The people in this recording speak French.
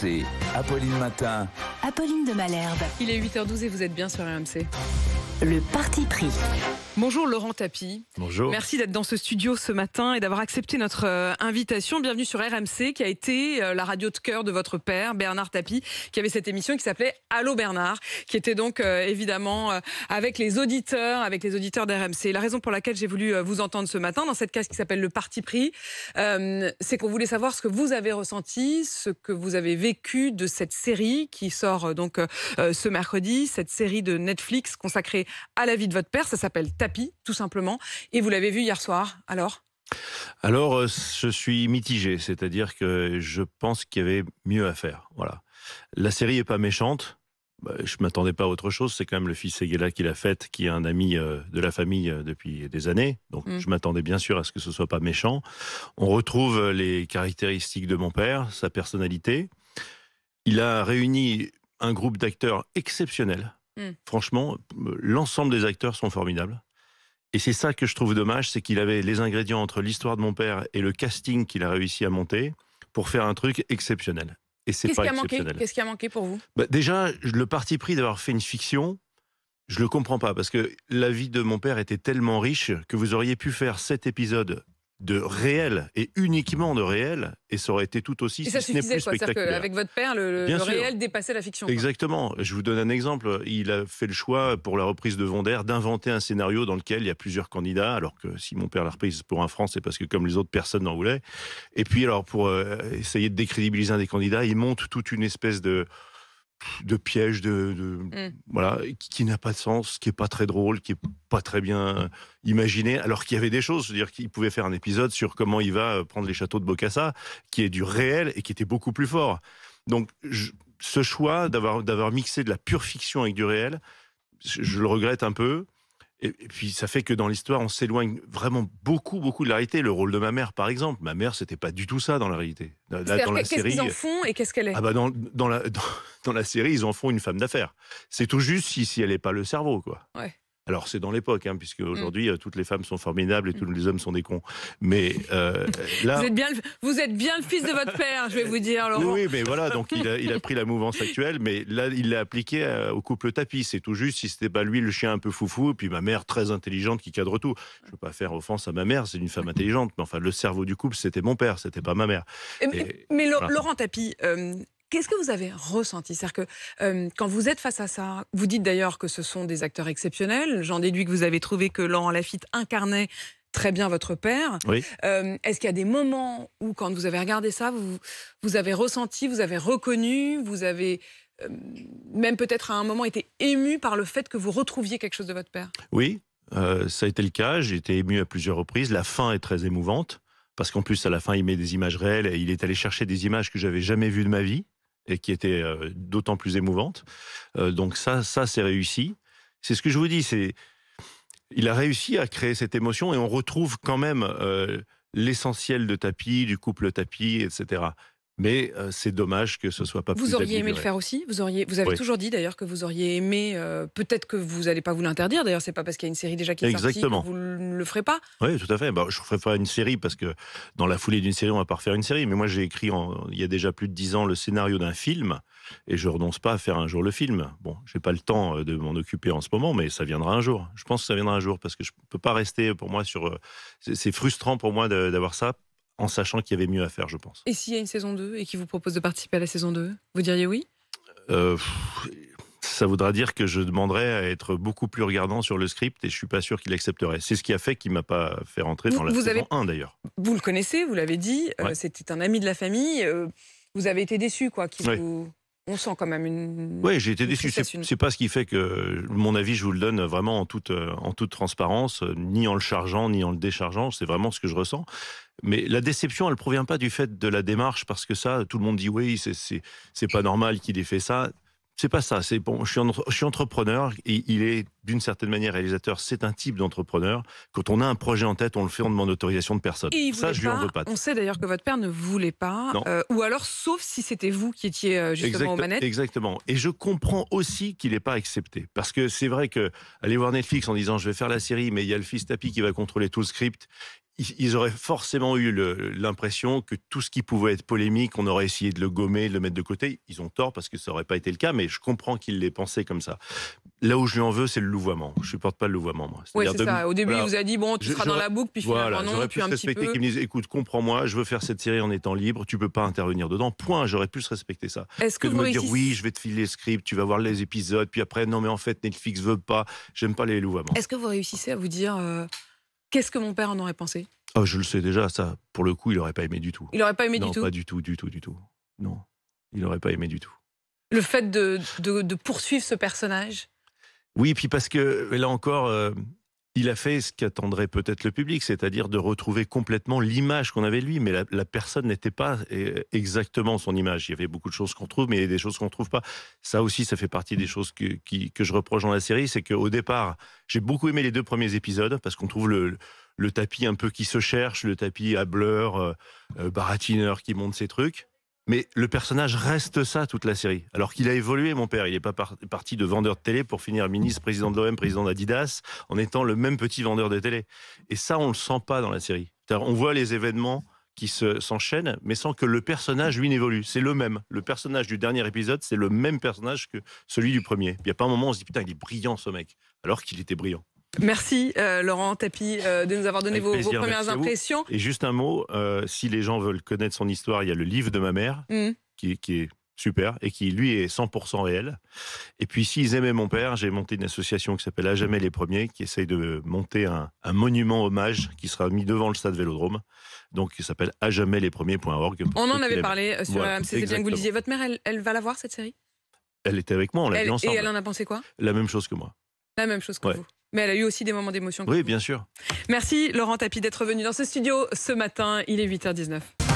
C'est Apolline Matin. Apolline de Malherbe. Il est 8h12 et vous êtes bien sur RMC. Le parti pris. Bonjour Laurent Tapi. Bonjour. Merci d'être dans ce studio ce matin et d'avoir accepté notre euh, invitation. Bienvenue sur RMC qui a été euh, la radio de cœur de votre père, Bernard Tapi, qui avait cette émission qui s'appelait Allô Bernard, qui était donc euh, évidemment avec les auditeurs, avec les auditeurs d'RMC. La raison pour laquelle j'ai voulu vous entendre ce matin dans cette case qui s'appelle le parti pris, c'est qu'on voulait savoir ce que vous avez ressenti, ce que vous avez vécu de cette série qui sort donc ce mercredi, cette série de Netflix consacrée à la vie de votre père. Ça s'appelle tout simplement. Et vous l'avez vu hier soir, alors alors, euh, je suis mitigé, c'est-à-dire que je pense qu'il y avait mieux à faire. Voilà. La série est pas méchante, bah, je m'attendais pas à autre chose. C'est quand même le fils Seguela qui l'a faite, qui est un ami euh, de la famille euh, depuis des années. Donc mm. je m'attendais bien sûr à ce que ce soit pas méchant. On retrouve les caractéristiques de mon père, sa personnalité. Il a réuni un groupe d'acteurs exceptionnels. Mm. Franchement, l'ensemble des acteurs sont formidables. Et c'est ça que je trouve dommage, c'est qu'il avait les ingrédients entre l'histoire de mon père et le casting qu'il a réussi à monter pour faire un truc exceptionnel. Et c'est Qu'est-ce qui a manqué Qu'est-ce qui a manqué pour vous bah, Déjà, le parti pris d'avoir fait une fiction, je le comprends pas parce que la vie de mon père était tellement riche que vous auriez pu faire sept épisodes de réel et uniquement de réel et ça aurait été tout aussi et ça suffisait, Avec votre père, le, réel dépassait la fiction. Exactement. Je vous donne un exemple. Il a fait le choix pour la reprise de Vondère d'inventer un scénario dans lequel il y a plusieurs candidats. Alors que si mon père l'a reprise pour un franc, c'est parce que comme les autres, personnes n'en voulaient, Et puis alors pour euh, essayer de décrédibiliser un des candidats, il monte toute une espèce de de pièges de, mm. voilà, qui, n'a pas de sens, qui est pas très drôle, qui est pas très bien imaginé, alors qu'il y avait des choses, c'est-à-dire qu'il pouvait faire un épisode sur comment il va euh, prendre les châteaux de Bocassa, qui est du réel et qui était beaucoup plus fort. Donc ce choix d'avoir mixé de la pure fiction avec du réel, je le regrette un peu. Et, puis ça fait que dans l'histoire, on s'éloigne vraiment beaucoup, beaucoup de la réalité. Le rôle de ma mère, par exemple, ma mère, c'était pas du tout ça dans la réalité. dans la série, qu'ils en font et qu'est-ce qu'elle est Ah bah, dans, la série, ils en font une femme d'affaires. C'est tout juste si, elle n'est pas le cerveau, quoi. Ouais. Alors c'est dans l'époque, hein, puisque mm. aujourd'hui euh, toutes les femmes sont formidables et tous mm. les hommes sont des cons. Mais euh, là, vous êtes, bien le, vous êtes bien fils de votre père, je vais vous dire. Laurent. Oui, mais voilà, donc il a, pris la mouvance actuelle, mais là il l'a appliqué euh, au couple tapis. C'est tout juste si c'était pas lui le chien un peu foufou, et puis ma mère très intelligente qui cadre tout. Je veux pas faire offense à ma mère, c'est une femme intelligente, mais enfin le cerveau du couple c'était mon père, c'était pas ma mère. mais, Laurent tapis Qu'est-ce que vous avez ressenti C'est-à-dire que quand vous êtes face à ça, vous dites d'ailleurs que ce sont des acteurs exceptionnels. J'en déduis que vous avez trouvé que Laurent Lafitte incarnait très bien votre père. Est-ce qu'il y a des moments où, quand vous avez regardé ça, vous, vous avez ressenti, vous avez reconnu, vous avez même peut-être à un moment été ému par le fait que vous retrouviez quelque chose de votre père Oui, euh, ça a été le cas. J'ai été ému à plusieurs reprises. La fin est très émouvante parce qu'en plus, à la fin, il met des images réelles et il est allé chercher des images que j'avais jamais vues de ma vie et qui était euh, d'autant plus émouvante. Euh, donc ça, ça c'est réussi. C'est ce que je vous dis, c'est il a réussi à créer cette émotion et on retrouve quand même euh, l'essentiel de tapis, du couple tapis, etc. Mais euh, c'est dommage que ce soit pas vous Vous auriez aimé le faire aussi Vous auriez vous avez toujours dit d'ailleurs que vous auriez aimé euh, peut-être que vous n'allez pas vous l'interdire d'ailleurs, c'est pas parce qu'il y a une série déjà qui est Exactement. sortie que vous ne le ferez pas. Oui, tout à fait. Bah, je ne ferai pas une série parce que dans la foulée d'une série, on va pas refaire une série, mais moi j'ai écrit il y a déjà plus de dix ans le scénario d'un film et je renonce pas à faire un jour le film. Bon, je n'ai pas le temps euh, de m'en occuper en ce moment, mais ça viendra un jour. Je pense que ça viendra un jour parce que je ne peux pas rester pour moi sur c'est frustrant pour moi d'avoir ça en sachant qu'il y avait mieux à faire, je pense. Et s'il y a une saison 2 et qu'il vous propose de participer à la saison 2, vous diriez oui euh, ça voudra dire que je demanderais à être beaucoup plus regardant sur le script et je ne suis pas sûr qu'il accepterait. C'est ce qui a fait qu'il m'a pas fait rentrer dans la saison avez... 1 d'ailleurs. Vous le connaissez, vous l'avez dit, euh, c'était un ami de la famille. Euh, vous avez été déçu quoi qu'il vous on sent quand même une. Oui, j'ai été déçu. C'est, pas ce qui fait que mon avis, je vous le donne vraiment en toute, euh, en toute transparence, euh, ni en le chargeant, ni en le déchargeant. C'est vraiment ce que je ressens. Mais la déception, elle provient pas du fait de la démarche, parce que ça, tout le monde dit oui, c'est, c'est, pas normal qu'il ait fait ça. C'est pas ça. C'est bon. Je suis, entrepreneur. Et il est d'une certaine manière réalisateur. C'est un type d'entrepreneur. Quand on a un projet en tête, on le fait. On demande autorisation de personne. ça, je lui en veux pas. On sait d'ailleurs que votre père ne voulait pas. Euh, ou alors, sauf si c'était vous qui étiez euh, justement aux manettes. Exactement. Et je comprends aussi qu'il n'ait pas accepté, parce que c'est vrai que aller voir Netflix en disant je vais faire la série, mais il y a le fils tapis qui va contrôler tout le script ils auraient forcément eu l'impression que tout ce qui pouvait être polémique, on aurait essayé de le gommer, de le mettre de côté. Ils ont tort parce que ça n'aurait pas été le cas, mais je comprends qu'ils l'aient pensé comme ça. Là où je lui en veux, c'est le louvoiement. Je ne supporte pas le louvoiement, moi. c'est ça. Au début, il vous a dit, bon, tu seras dans la boucle, puis voilà, finalement non, puis un respecter petit me dise, écoute, comprends-moi, je veux faire cette série en étant libre, tu peux pas intervenir dedans. Point, j'aurais pu se respecter ça. Est-ce que, vous me oui, je vais te filer le script, tu vas voir les épisodes, puis après, non, mais en fait, Netflix veut pas, j'aime pas les louvoiements. Est-ce que vous réussissez à vous dire... Euh, Qu'est-ce que mon père en aurait pensé Oh, je le sais déjà, ça, pour le coup, il n'aurait pas aimé du tout. Il n'aurait pas aimé du tout Non, pas du tout, du tout, du tout. Non, il n'aurait pas aimé du tout. Le fait de, poursuivre ce personnage Oui, puis parce que, là encore, euh, il a fait ce qu'attendrait peut-être le public, c'est-à-dire de retrouver complètement l'image qu'on avait de lui. Mais la, personne n'était pas euh, exactement son image. Il y avait beaucoup de choses qu'on trouve, mais il y des choses qu'on ne trouve pas. Ça aussi, ça fait partie des choses que, je reproche dans la série. C'est qu'au départ, j'ai beaucoup aimé les deux premiers épisodes parce qu'on trouve le, le tapis un peu qui se cherche, le tapis à bleur, euh, euh, baratineur qui monte ses trucs. Mais le personnage reste ça toute la série. Alors qu'il a évolué, mon père. Il n'est pas parti de vendeur de télé pour finir ministre, président de l'OM, président d'Adidas, en étant le même petit vendeur de télé. Et ça, on le sent pas dans la série. On voit les événements qui s'enchaînent, mais sans que le personnage, lui, n'évolue. C'est le même. Le personnage du dernier épisode, c'est le même personnage que celui du premier. Il n'y a pas un moment où on se dit, putain, il est brillant, ce mec, alors qu'il était brillant. Merci euh, Laurent Tapi euh, de nous avoir donné vos, premières impressions. Et juste un mot, euh, si les gens veulent connaître son histoire, il y a le livre de ma mère mm. qui, est super et qui lui est 100% réel. Et puis s'ils aimaient mon père, j'ai monté une association qui s'appelle À jamais les premiers qui essaye de monter un, monument hommage qui sera mis devant le stade Vélodrome. Donc qui s'appelle à jamais les premiers.org. On en avait parlé sur voilà, c'est bien que vous disiez. Votre mère, elle, va la voir cette série Elle était avec moi, on l'a vu Et elle en a pensé quoi La même chose que moi. La même chose que vous. Mais elle a eu aussi des moments d'émotion. Oui, bien sûr. Merci Laurent tapi d'être venu dans ce studio ce matin. Il est 8h19.